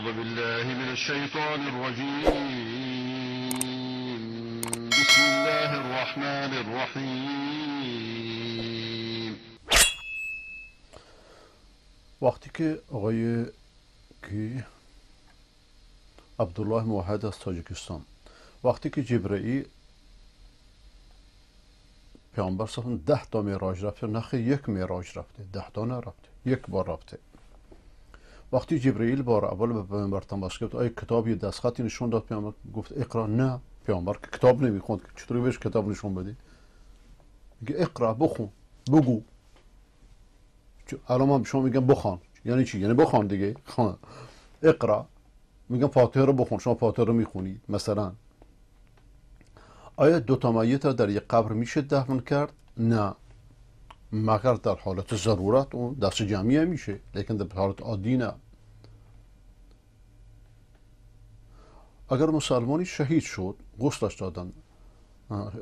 أعوذ بالله من الشيطان الرجيم بسم الله الرحمن الرحيم وقتی آقای کی عبدالله موحد از تاجکستان وقتی که جبرئیل پیامبر صلی ده تا معراج رفته نخی یک معراج رفته ده تا رفته یک بار رفته وقتی جبرئیل بار اول به پیامبر تماس گرفت آیا کتابی دست خطی نشون داد پیامبر گفت اقرا نه پیامبر که کتاب نمیخوند چطوری بهش کتاب نشون بده؟ میگه اقرا بخون بگو الان من شما میگم بخوان یعنی چی یعنی بخوان دیگه خان خب. اقرا میگم فاتحه رو بخون شما فاتحه رو میخونید مثلا آیا دو تا میت در یک قبر میشه دفن کرد نه مگر در حالت ضرورت اون دست جمعی میشه لیکن در حالت عادی نه اگر مسلمانی شهید شد غسلش دادن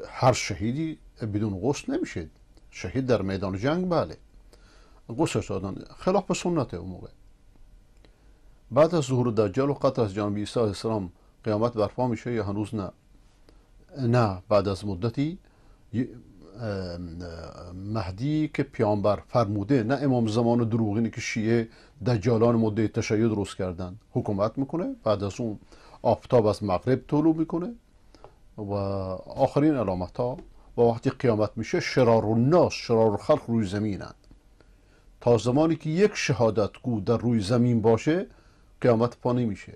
هر شهیدی بدون غسل نمیشه شهید در میدان جنگ بله غسلش دادن خلاف سنت اون موقع بعد از ظهور دجال و قطر از جانب عیسی اسلام قیامت برپا میشه یا هنوز نه نه بعد از مدتی مهدی که پیامبر فرموده نه امام زمان دروغینی که شیعه دجالان مده تشیع درست کردن حکومت میکنه بعد از اون آفتاب از مغرب طلوع میکنه و آخرین علامت ها و وقتی قیامت میشه شرار و ناس شرار و خلق روی زمینند تا زمانی که یک شهادت گو در روی زمین باشه قیامت پا نمیشه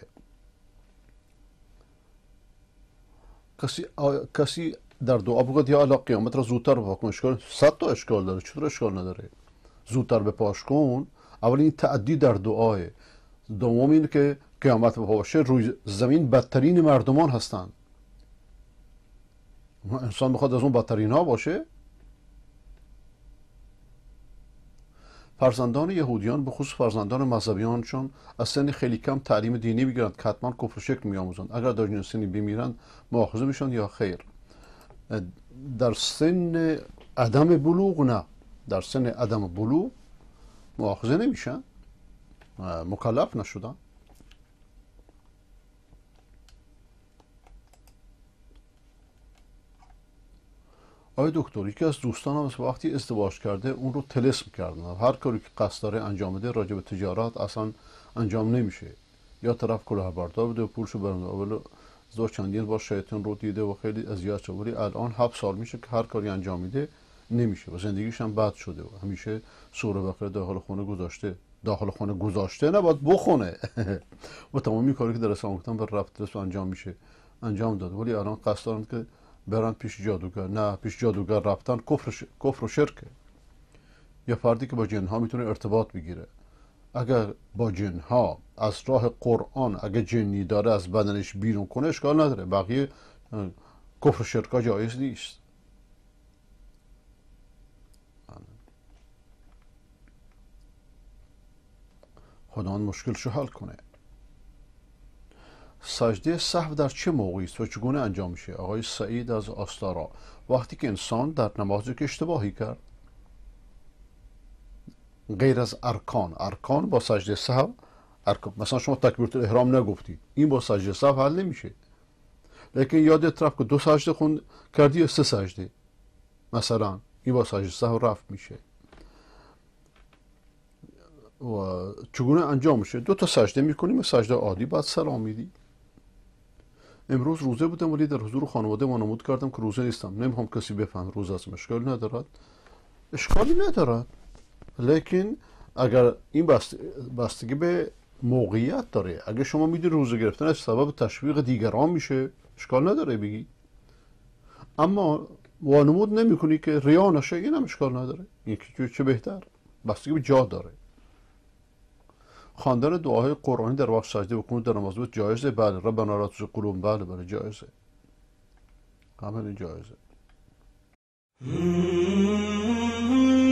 کسی, کسی در دعا بگوید یا الله قیامت را زودتر بپا کن اشکال صد تا اشکال داره چطور اشکال نداره زودتر بپاش کن اول این تعدی در دعاه دوم این که قیامت بپا باشه روی زمین بدترین مردمان هستند انسان بخواد از اون بدترین ها باشه فرزندان یهودیان به خصوص فرزندان چون از سن خیلی کم تعلیم دینی میگیرند که حتما کفر شکل میآموزند اگر در این سنی بمیرند میشن یا خیر در سن عدم بلوغ نه در سن عدم بلوغ مؤاخذه نمیشن مکلف نشدن آی دکتر یکی از دوستانم وقتی ازدواج کرده اون رو تلسم کردن هر کاری که قصد داره انجام ده راجب به تجارت اصلا انجام نمیشه یا طرف بردار بده و پولشو برمده زور چندین بار شیطان رو دیده و خیلی اذیت شده ولی الان هفت سال میشه که هر کاری انجام میده نمیشه و زندگیش هم بد شده و همیشه سوره بقره داخل خونه گذاشته داخل خونه گذاشته نباید بخونه و تمامی کاری که در اسلام گفتن به رفت انجام میشه انجام داد ولی الان قصد دارند که برند پیش جادوگر نه پیش جادوگر رفتن کفر, کفر و شرکه یا فردی که با جنها میتونه ارتباط بگیره اگر با جنها ها از راه قرآن اگه جنی داره از بدنش بیرون کنه اشکال نداره بقیه کفر شرکا جایز نیست خدا مشکلشو حل کنه سجده صحو در چه موقعی است و چگونه انجام میشه آقای سعید از آستارا وقتی که انسان در نمازی که اشتباهی کرد غیر از ارکان ارکان با سجده سهو ارکان مثلا شما تکبیرت احرام نگفتی این با سجده سهو حل نمیشه لیکن یاد طرف که دو سجده خون کردی سه سجده مثلا این با سجده سهو رفت میشه و چگونه انجام میشه دو تا سجده میکنیم و سجده عادی بعد سلام میدی امروز روزه بودم ولی در حضور خانواده ما کردم که روزه نیستم نمیخوام کسی بفهم روز از مشکل ندارد اشکالی ندارد لیکن اگر این بستگی به موقعیت داره اگه شما میدی روزه گرفتن سبب تشویق دیگران میشه اشکال نداره بگی اما وانمود نمی کنی که ریا نشه این هم اشکال نداره یکی چه بهتر بستگی به جا داره خواندن دعاهای قرآنی در وقت سجده و در نماز بود جایزه بله ربنا لا تزغ بله بله جایزه همه جایزه